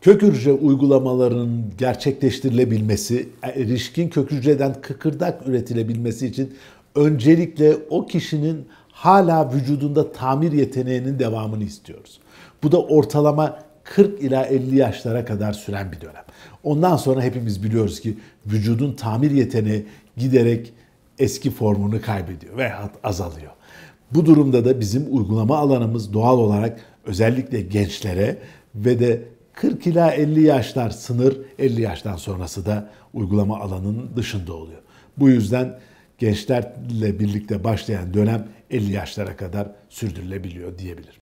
kök hücre uygulamalarının gerçekleştirilebilmesi, e, erişkin kök hücreden kıkırdak üretilebilmesi için öncelikle o kişinin hala vücudunda tamir yeteneğinin devamını istiyoruz. Bu da ortalama 40 ila 50 yaşlara kadar süren bir dönem. Ondan sonra hepimiz biliyoruz ki vücudun tamir yeteneği giderek eski formunu kaybediyor veya azalıyor. Bu durumda da bizim uygulama alanımız doğal olarak özellikle gençlere ve de 40 ila 50 yaşlar sınır, 50 yaştan sonrası da uygulama alanının dışında oluyor. Bu yüzden gençlerle birlikte başlayan dönem 50 yaşlara kadar sürdürülebiliyor diyebilirim.